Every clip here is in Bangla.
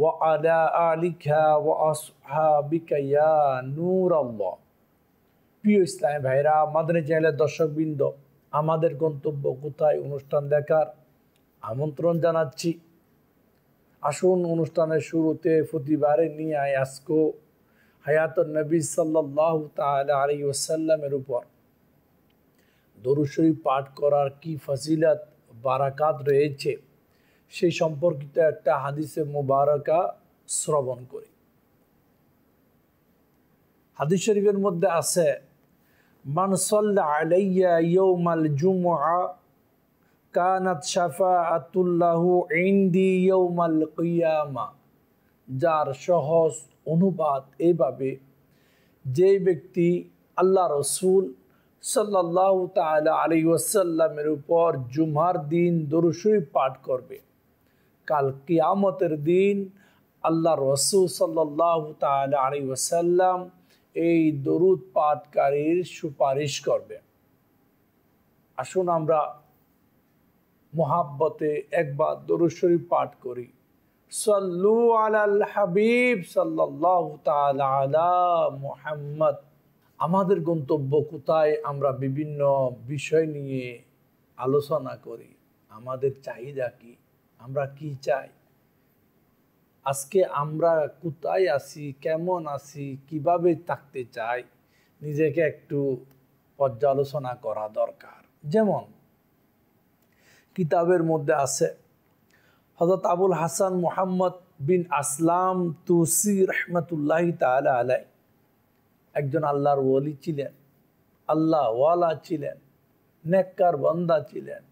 وعلى آلك وأصحابك يا نور الله প্রিয় ইসলামী ভাইরা আমাদের চ্যানেলের দর্শকবৃন্দ আমাদের গন্তব্য কোথায় অনুষ্ঠান দেখার আমন্ত্রণ জানাচ্ছি আসুন অনুষ্ঠানের শুরুতে প্রতিবারে নিয়ে আয় আজকো হায়াত নবী সাল্লাহ তালা আলী ওসাল্লামের উপর দরুশরী পাঠ করার কি ফজিলত বারাকাত রয়েছে সেই সম্পর্কিত একটা হাদিসে মুবারকা শ্রবণ করি হাদিস শরীফের মধ্যে আছে মানসল্লা আলাইয়া ইয়ৌমাল যার সহজ অনুবাদ এইভাবে যে ব্যক্তি আল্লাহ রসুল সাল্লাহ তালা আলী ওয়াসাল্লামের উপর জুমার দিন দরুসুই পাঠ করবে কাল কিয়ামতের দিন আল্লাহ রসুল সাল্লাহ আলী ওসাল্লাম এই দরুদ পাতকারীর সুপারিশ করবে আসুন আমরা মোহাব্বতে একবার দরুদ শরীফ পাঠ করি সল্লু আলাল হাবিব সাল্লাহ আলা মুহাম্মদ আমাদের গন্তব্য কোথায় আমরা বিভিন্ন বিষয় নিয়ে আলোচনা করি আমাদের চাহিদা কী আমরা কি চাই আজকে আমরা কোথায় আছি কেমন আছি কিভাবে থাকতে চাই নিজেকে একটু পর্যালোচনা করা দরকার যেমন কিতাবের মধ্যে আছে হজরত আবুল হাসান মোহাম্মদ বিন আসলাম তুসি রহমতুল্লাহ তালা আলাই একজন আল্লাহর ওলি ছিলেন আল্লাহ ওয়ালা ছিলেন নেককার বন্দা ছিলেন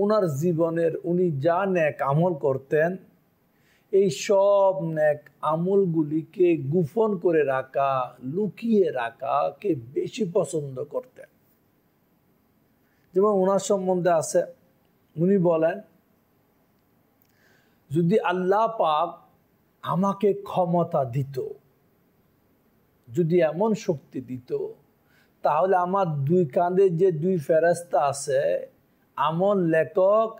ওনার জীবনের উনি যা ন্যাক আমল করতেন এই সব ন্যাক আমলগুলিকে গোপন করে রাখা লুকিয়ে রাখা কে বেশি পছন্দ করতেন যেমন ওনার সম্বন্ধে আছে উনি বলেন যদি আল্লাহ পাক আমাকে ক্ষমতা দিত যদি এমন শক্তি দিত তাহলে আমার দুই কাঁধে যে দুই ফেরাস্তা আছে আমল লেখক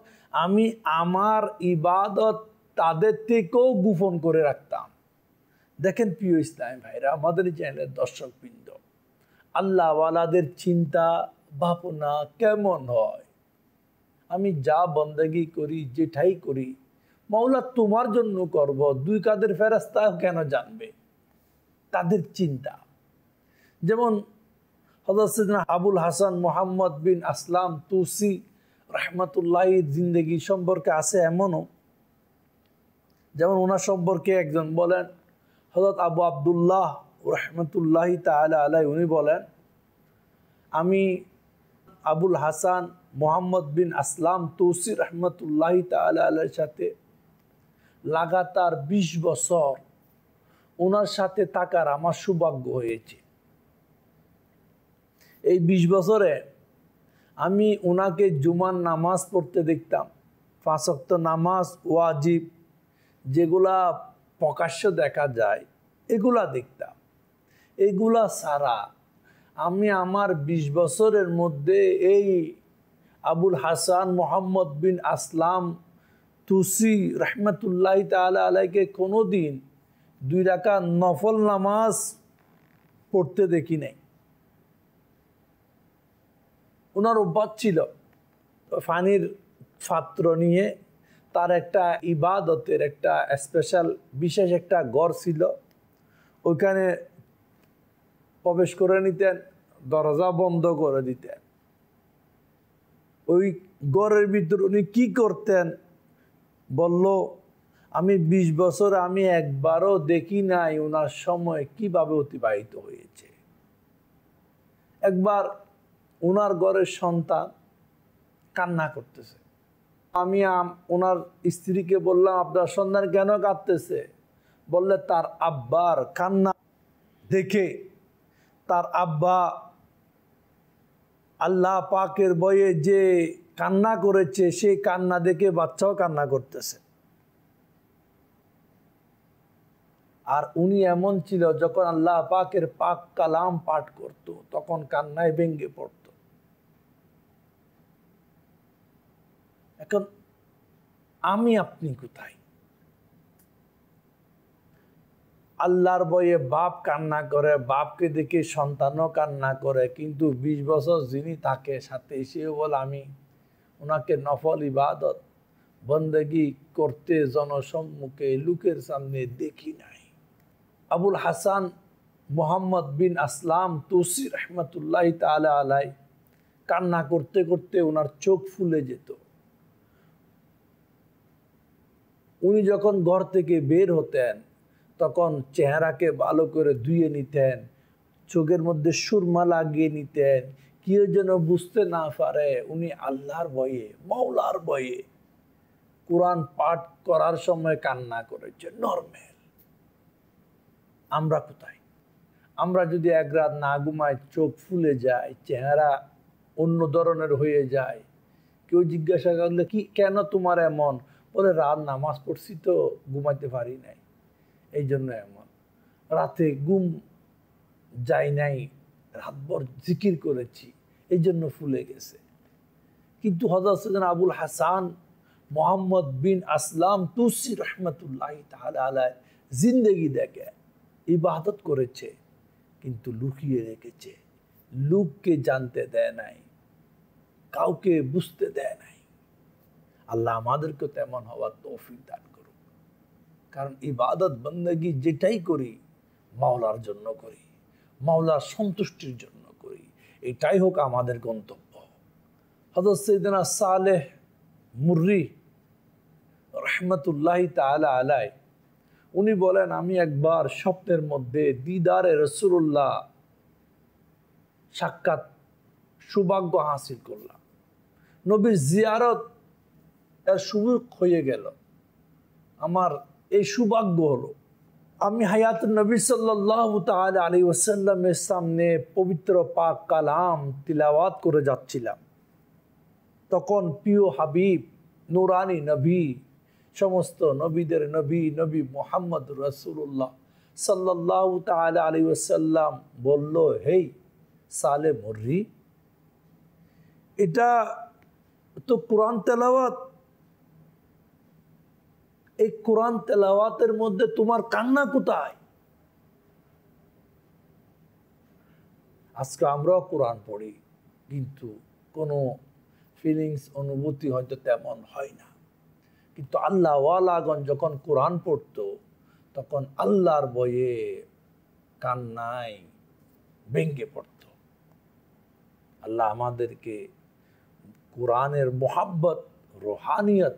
আমি আমার ইবাদত তাদের থেকেও গোপন করে রাখতাম দেখেন প্রিয় ইসলাম ভাইরা আমাদের চ্যানেলের দর্শকবৃন্দ আল্লাহওয়ালাদের চিন্তা ভাবনা কেমন হয় আমি যা বন্দেগি করি যেটাই করি মৌলা তোমার জন্য করব দুই কাদের ফেরাস্তা কেন জানবে তাদের চিন্তা যেমন হজরত আবুল হাসান মোহাম্মদ বিন আসলাম তুসি রাহমাতুল্লাহ জিন্দেগি সম্পর্কে আছে এমনও যেমন ওনার সম্পর্কে একজন বলেন হজরত আবু আবদুল্লাহ রহমতুল্লাহ তাহলে আলাই উনি বলেন আমি আবুল হাসান মোহাম্মদ বিন আসলাম তৌসির রহমতুল্লাহ তাহলে আলার সাথে লাগাতার ২০ বছর ওনার সাথে থাকার আমার সৌভাগ্য হয়েছে এই ২০ বছরে আমি ওনাকে জুমার নামাজ পড়তে দেখতাম ফাঁসক্ত নামাজ ওয়াজিব যেগুলা প্রকাশ্য দেখা যায় এগুলা দেখতাম এগুলা সারা আমি আমার ২০ বছরের মধ্যে এই আবুল হাসান মোহাম্মদ বিন আসলাম তুসি রহমতুল্লাহ তালা আলাইকে কোনো দিন দুই রাখা নফল নামাজ পড়তে দেখি নাই ওনার অভ্যাস ছিল ফানির ছাত্র নিয়ে তার একটা ইবাদতের একটা স্পেশাল বিশেষ একটা গড় ছিল ওইখানে প্রবেশ করে নিতেন দরজা বন্ধ করে দিতেন ওই গড়ের ভিতরে উনি কি করতেন বলল আমি ২০ বছর আমি একবারও দেখি নাই ওনার সময় কিভাবে অতিবাহিত হয়েছে একবার ওনার ঘরের সন্তান কান্না করতেছে আমি ওনার স্ত্রীকে বললাম আপনার সন্তান কেন কাঁদতেছে বললে তার আব্বার কান্না দেখে তার আব্বা আল্লাহ পাকের বয়ে যে কান্না করেছে সেই কান্না দেখে বাচ্চাও কান্না করতেছে আর উনি এমন ছিল যখন আল্লাহ পাকের পাক কালাম পাঠ করত তখন কান্নায় ভেঙ্গে পড়ত এখন আমি আপনি কোথায় আল্লাহর বয়ে বাপ কান্না করে বাপকে দেখে সন্তানও কান্না করে কিন্তু বিশ বছর যিনি তাকে সাথে এসেও বল আমি ওনাকে নফল ইবাদত বন্দেগি করতে জনসম্মুখে লোকের সামনে দেখি নাই আবুল হাসান মোহাম্মদ বিন আসলাম তুসি রহমতুল্লাহ তালা আলাই কান্না করতে করতে ওনার চোখ ফুলে যেত উনি যখন ঘর থেকে বের হতেন তখন চেহারাকে ভালো করে ধুয়ে নিতেন চোখের মধ্যে সুরমা লাগিয়ে নিতেন কেউ যেন বুঝতে না পারে উনি আল্লাহর ভয়ে মৌলার ভয়ে কোরআন পাঠ করার সময় কান্না করেছে নর্মেল আমরা কোথায় আমরা যদি এক রাত না ঘুমায় চোখ ফুলে যায় চেহারা অন্য ধরনের হয়ে যায় কেউ জিজ্ঞাসা করলে কি কেন তোমার এমন বলে রাত নামাজ পড়ছি তো ঘুমাইতে পারি নাই এই জন্য এমন রাতে ঘুম যাই নাই রাতভর জিকির করেছি এই জন্য ফুলে গেছে কিন্তু হজরত সৈদান আবুল হাসান মোহাম্মদ বিন আসলাম তুসি রহমতুল্লাহ তাহলে আলায় জিন্দেগি দেখে ইবাদত করেছে কিন্তু লুকিয়ে রেখেছে লুককে জানতে দেয় নাই কাউকে বুঝতে দেয় নাই আল্লাহ আমাদেরকে তেমন হওয়ার তৌফিক দান করুন কারণ ইবাদত বন্দেগি যেটাই করি মাওলার জন্য করি মাওলার সন্তুষ্টির জন্য করি এটাই হোক আমাদের গন্তব্য হজরত সৈদিনা সালেহ মুরি রহমতুল্লাহ তালা আলাই উনি বলেন আমি একবার স্বপ্নের মধ্যে দিদারে রসুল্লাহ সাক্ষাৎ সৌভাগ্য হাসিল করলাম নবীর জিয়ারত তার সুযোগ হয়ে গেল আমার এই সৌভাগ্য হলো আমি হায়াত নবী সাল্লাহ তাল আলী ওসাল্লামের সামনে পবিত্র পাক কালাম তিলাওয়াত করে যাচ্ছিলাম তখন প্রিয় হাবিব নুরানি নবী সমস্ত নবীদের নবী নবী মোহাম্মদ রসুল্লাহ সাল্লাহ তাল আলী ওসাল্লাম বলল হেই সালে মর্রি এটা তো কোরআন তেলাওয়াত এই কোরআন তেলাওয়াতের মধ্যে তোমার কান্না কোথায় আজকে আমরাও কোরআন পড়ি কিন্তু কোনো ফিলিংস অনুভূতি হয়তো তেমন হয় না কিন্তু আল্লাহ ওয়ালাগন যখন কোরআন পড়ত তখন আল্লাহর বইয়ে কান্নায় ভেঙ্গে পড়ত আল্লাহ আমাদেরকে কোরআনের মোহাব্বত রোহানিয়ত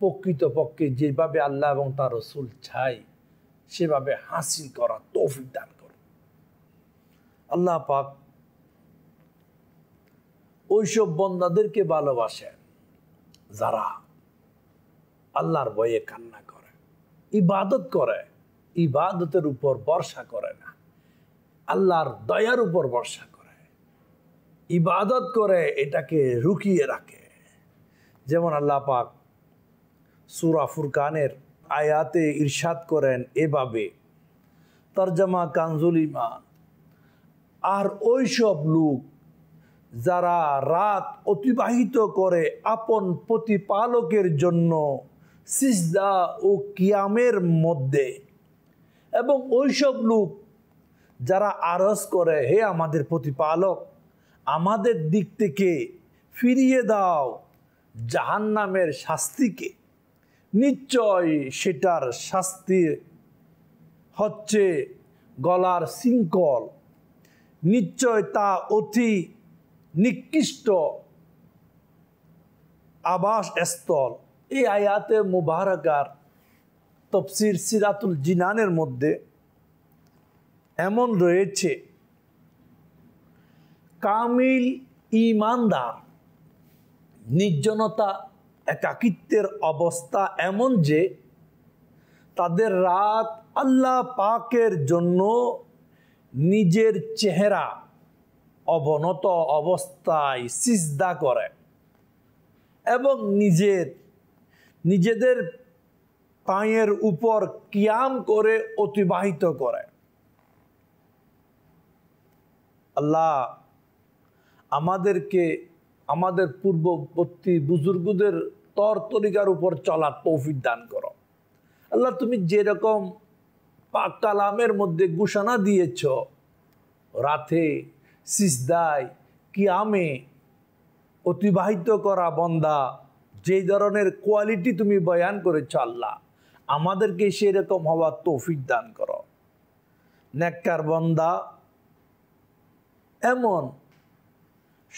প্রকৃতপক্ষে যেভাবে আল্লাহ এবং তার রসুল চাই সেভাবে হাসিল করা তৌফিক দান করো আল্লাহ পাক ওইসব বন্দাদেরকে ভালোবাসেন যারা আল্লাহর বয়ে কান্না করে ইবাদত করে ইবাদতের উপর ভরসা করে না আল্লাহর দয়ার উপর ভরসা করে ইবাদত করে এটাকে রুকিয়ে রাখে যেমন আল্লাহ পাক সুরা ফুরকানের আয়াতে ইরশাদ করেন এভাবে তরজমা কানজুলিমা আর আর ওইসব লোক যারা রাত অতিবাহিত করে আপন প্রতিপালকের জন্য সিজদা ও কিয়ামের মধ্যে এবং ওইসব লোক যারা আরজ করে হে আমাদের প্রতিপালক আমাদের দিক থেকে ফিরিয়ে দাও জাহান্নামের শাস্তিকে নিশ্চয় সেটার শাস্তি হচ্ছে গলার শৃঙ্খল নিশ্চয় তা অতি নিকৃষ্ট আবাসস্থল এই আয়াতে মুবারকার তফসির সিরাতুল জিনানের মধ্যে এমন রয়েছে কামিল ইমানদার নির্জনতা একাকিত্বের অবস্থা এমন যে তাদের রাত আল্লাহ পাকের জন্য নিজের চেহারা অবনত অবস্থায় সিজদা করে এবং নিজের নিজেদের পায়ের উপর কিয়াম করে অতিবাহিত করে আল্লাহ আমাদেরকে আমাদের পূর্ববর্তী বুজুর্গদের তর তরিকার উপর চলার তৌফিক দান করো আল্লাহ তুমি যেরকম পাক কালামের মধ্যে ঘোষণা দিয়েছ রাতে কি আমে অতিবাহিত করা বন্দা যেই ধরনের কোয়ালিটি তুমি বয়ান করেছ আল্লাহ আমাদেরকে সেরকম হওয়ার তৌফিক দান করো নেককার বন্দা এমন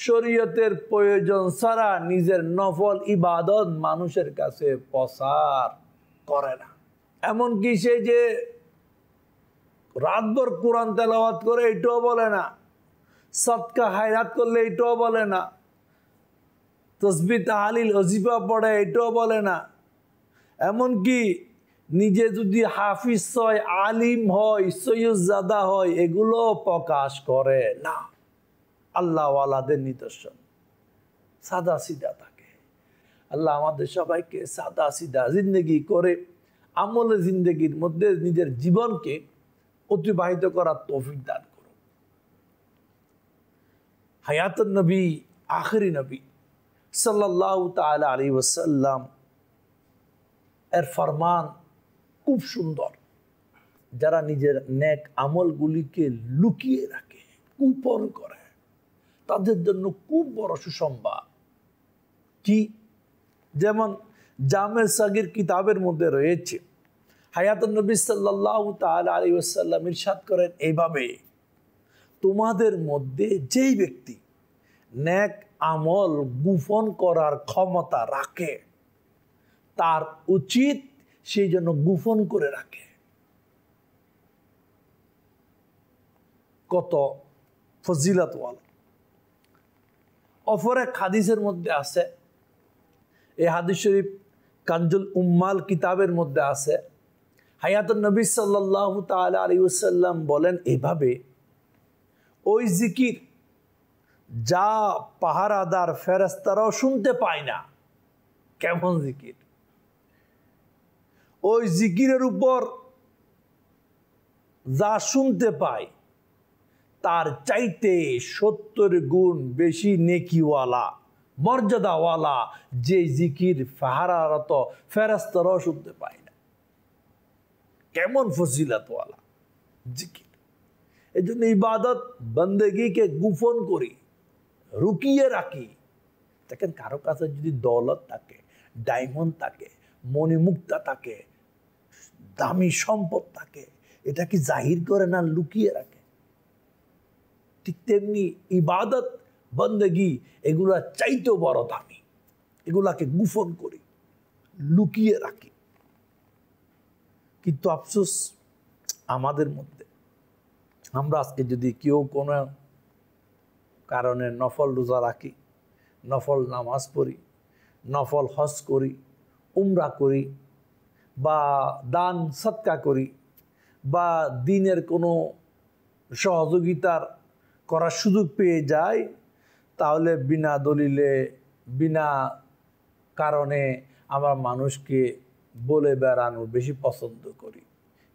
শরীয়তের প্রয়োজন ছাড়া নিজের নফল ইবাদত মানুষের কাছে প্রসার করে না এমনকি সে যে রাতভর কোরআন তেলাওয়াত করে এটাও বলে না সৎকা হায়রাত করলে এটাও বলে না তসবি তাহালিল অজিফা পড়ে এটাও বলে না এমনকি নিজে যদি হাফিজ হয় আলিম হয় সৈয়দ জাদা হয় এগুলো প্রকাশ করে না আল্লাহওয়ালাদের নিদর্শন সাদা সিদা থাকে আল্লাহ আমাদের সবাইকে সাদা সিদা জিন্দগি করে আমলে জিন্দগির মধ্যে নিজের জীবনকে অতিবাহিত করার তৌফিক দান করুন হায়াতুল নবী আখরি নবী সাল্লাহ তাল আলী ওসাল্লাম এর ফরমান খুব সুন্দর যারা নিজের নেক আমলগুলিকে লুকিয়ে রাখে কুপন করে তাদের জন্য খুব বড় সুসংবাদ কি যেমন জামে সাগির কিতাবের মধ্যে রয়েছে হায়াতুল নবী সাল্লাহ তাল আলী ওসাল্লাম ইরশাদ করেন এইভাবে তোমাদের মধ্যে যেই ব্যক্তি ন্যাক আমল গোপন করার ক্ষমতা রাখে তার উচিত সেই জন্য গোপন করে রাখে কত ওয়ালা অফর এক হাদিসের মধ্যে আছে এই হাদিস শরীফ কাঞ্জুল উম্মাল কিতাবের মধ্যে আছে হায়াতুল নবী সাল্লাহ তাল আলিউসাল্লাম বলেন এভাবে ওই জিকির যা পাহারাদার ফেরাস্তারাও শুনতে পায় না কেমন জিকির ওই জিকিরের উপর যা শুনতে পায় তার চাইতে সত্তর গুণ বেশি নেকিওয়ালা মর্যাদাওয়ালা যে জিকির ফাহারারত ফেরাস্তরাও শুনতে পায় না কেমন ফজিলাতওয়ালা জিকির এই জন্য ইবাদত বন্দেগিকে গুফন করি রুকিয়ে রাখি দেখেন কারো কাছে যদি দৌলত থাকে ডায়মন্ড থাকে মণিমুক্তা থাকে দামি সম্পদ থাকে এটা কি জাহির করে না লুকিয়ে রাখে ঠিক তেমনি ইবাদত বন্দগি এগুলা চাইতেও বড় দামি এগুলাকে গুফন করি লুকিয়ে রাখি কিন্তু আফসোস আমাদের মধ্যে আমরা আজকে যদি কেউ কোনো কারণে নফল রোজা রাখি নফল নামাজ পড়ি নফল হজ করি উমরা করি বা দান সৎকা করি বা দিনের কোনো সহযোগিতার করার সুযোগ পেয়ে যায় তাহলে বিনা দলিলে বিনা কারণে আমরা মানুষকে বলে বেড়ানো বেশি পছন্দ করি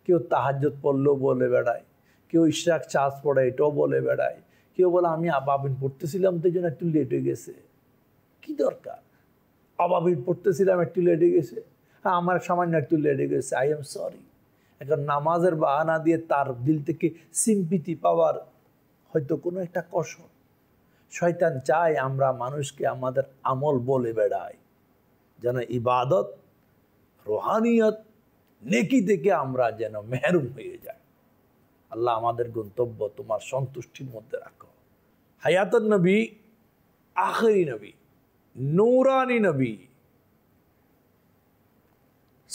কেউ তাহাজত পড়লেও বলে বেড়ায় কেউ ইশরাক চাষ পড়ে এটাও বলে বেড়ায় কেউ বলে আমি আবাবিন পড়তেছিলাম তো জন্য একটু লেট হয়ে গেছে কি দরকার আবাবিন পড়তেছিলাম একটু লেট হয়ে গেছে হ্যাঁ আমার সামান্য একটু লেট হয়ে গেছে আই এম সরি এখন নামাজের বাহানা দিয়ে তার দিল থেকে সিম্পিতি পাওয়ার হয়তো কোনো একটা কসর শয়তান চাই আমরা মানুষকে আমাদের আমল বলে বেড়াই যেন ইবাদত রোহানিয়ত নেকি থেকে আমরা যেন মেহরুম হয়ে যাই আল্লাহ আমাদের গন্তব্য তোমার সন্তুষ্টির মধ্যে রাখো হায়াতন নবী আখরি নবী নৌরানি নবী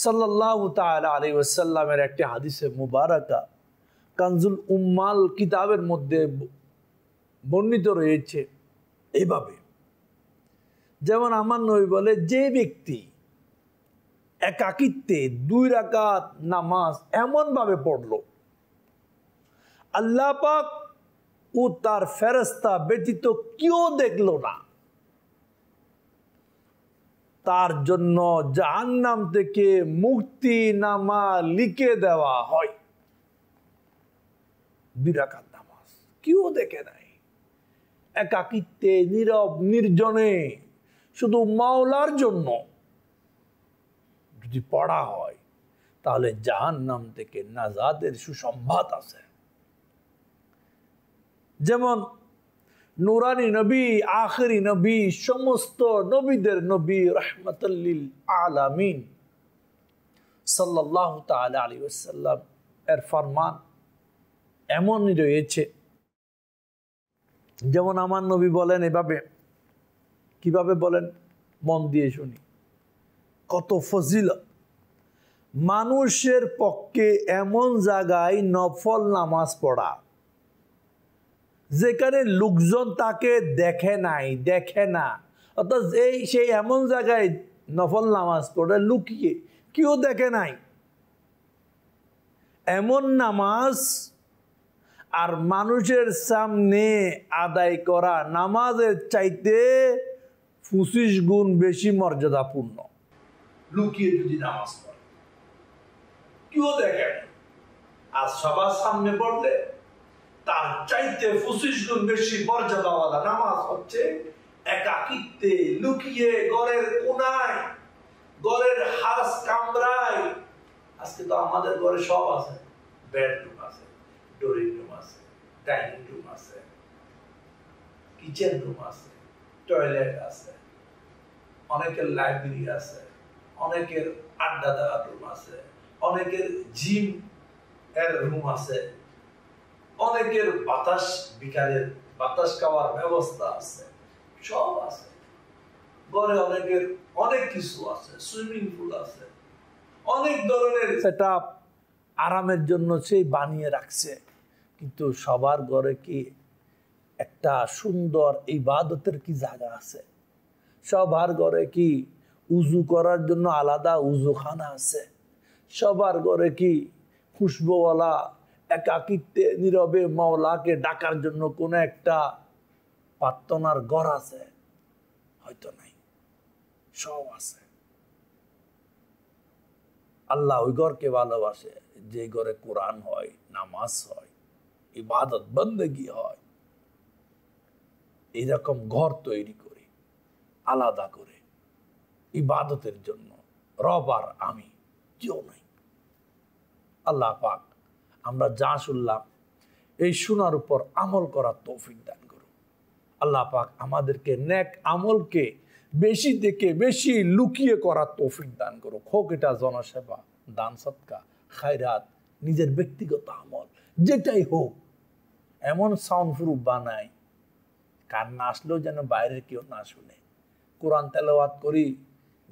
সাল্লাহ তাল আলী ওসাল্লামের একটি হাদিসে মুবারকা কানজুল উম্মাল কিতাবের মধ্যে বর্ণিত রয়েছে এইভাবে যেমন আমার নবী বলে যে ব্যক্তি একাকিত্বে দুই রাকাত নামাজ এমনভাবে পড়ল আল্লাহ পাক ও তার ফেরস্তা ব্যতীত কেউ দেখল না তার জন্য জাহান্নাম থেকে মুক্তি নামা লিখে দেওয়া হয় বিরাকার নামাজ কেউ দেখে নাই একাকিত্বে নীরব নির্জনে শুধু মাওলার জন্য যদি পড়া হয় তাহলে জাহান নাম থেকে নাজাদের সুসম্বাদ আছে যেমন নুরানি নবী আখরি নবী সমস্ত নবীদের নবী রহমতাল্লিল আলামিন সাল্লাহ তাল আলী ওসাল্লাম এর ফরমান এমনই রয়েছে যেমন আমার নবী বলেন এভাবে কিভাবে বলেন মন দিয়ে শুনি কত ফজিল মানুষের পক্ষে এমন জায়গায় নফল নামাজ পড়া যেখানে লোকজন তাকে দেখে নাই দেখে না অর্থাৎ এই সেই এমন জায়গায় নফল নামাজ পড়ে লুকিয়ে কেউ দেখে নাই এমন নামাজ আর মানুষের সামনে আদায় করা নামাজের চাইতে পঁচিশ গুণ বেশি মর্যাদাপূর্ণ লুকিয়ে যদি নামাজ পড়ে কেউ দেখেন আর সবার সামনে পড়লে তার চাইতে পঁচিশ গুণ বেশি মর্যাদাওয়ালা নামাজ হচ্ছে একাকিত্বে লুকিয়ে গড়ের কোনায় গড়ের হাস কামরায় আজকে তো আমাদের ঘরে সব আছে বেডরুম আছে ডোরিং ডাইনিং রুম আছে কিচেন রুম আছে টয়লেট আছে অনেকের লাইব্রেরি আছে অনেকের আড্ডা দেওয়ার রুম আছে অনেকের জিম এর রুম আছে অনেকের বাতাস বিকালের বাতাস খাওয়ার ব্যবস্থা আছে সব আছে ঘরে অনেকের অনেক কিছু আছে সুইমিং পুল আছে অনেক ধরনের সেট আরামের জন্য সেই বানিয়ে রাখছে কিন্তু সবার ঘরে কি একটা সুন্দর ইবাদতের কি জায়গা আছে সবার ঘরে কি উজু করার জন্য আলাদা উজুখানা আছে সবার ঘরে কি খুশবোওয়ালা একাকিত্বে নীরবে মাওলাকে ডাকার জন্য কোনো একটা প্রার্থনার ঘর আছে হয়তো নাই সব আছে আল্লাহ ওই ঘরকে ভালোবাসে যে ঘরে কোরআন হয় নামাজ হয় ইবাদত বন্দেগি হয় এইরকম ঘর তৈরি করে আলাদা করে ইবাদতের জন্য রব আর আমি কেউ নাই আল্লাহ পাক আমরা যা শুনলাম এই শোনার উপর আমল করার তৌফিক দান করুন আল্লাহ পাক আমাদেরকে ন্যাক আমলকে বেশি দেখে বেশি লুকিয়ে করার তৌফিক দান করুক হোক এটা জনসেবা দান সৎকা খায়রাত নিজের ব্যক্তিগত আমল যেটাই হোক এমন সাউন্ড প্রুফ বানাই কার না আসলেও যেন বাইরের কেউ না শুনে কোরআন তেলাওয়াত করি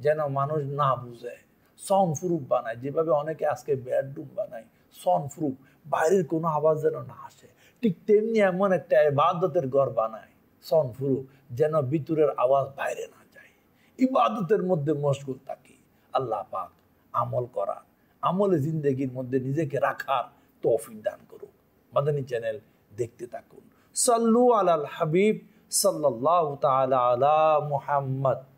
যেন মানুষ না বুঝে সাউন্ড প্রুফ বানায় যেভাবে অনেকে আজকে বেডরুম বানায় সাউন্ড প্রুফ বাইরের কোনো আওয়াজ যেন না আসে ঠিক তেমনি এমন একটা ইবাদতের ঘর বানায় সাউন্ড প্রুফ যেন ভিতরের আওয়াজ বাইরে না যায় ইবাদতের মধ্যে মশগুল থাকি আল্লাহ পাক আমল করা আমলে জিন্দগির মধ্যে নিজেকে রাখার তৌফিক দান করুক মাদানী চ্যানেল দেখতে থাকুন সাল্লু আলাল হাবিব সাল্লাহ তালা আলা মুহাম্মদ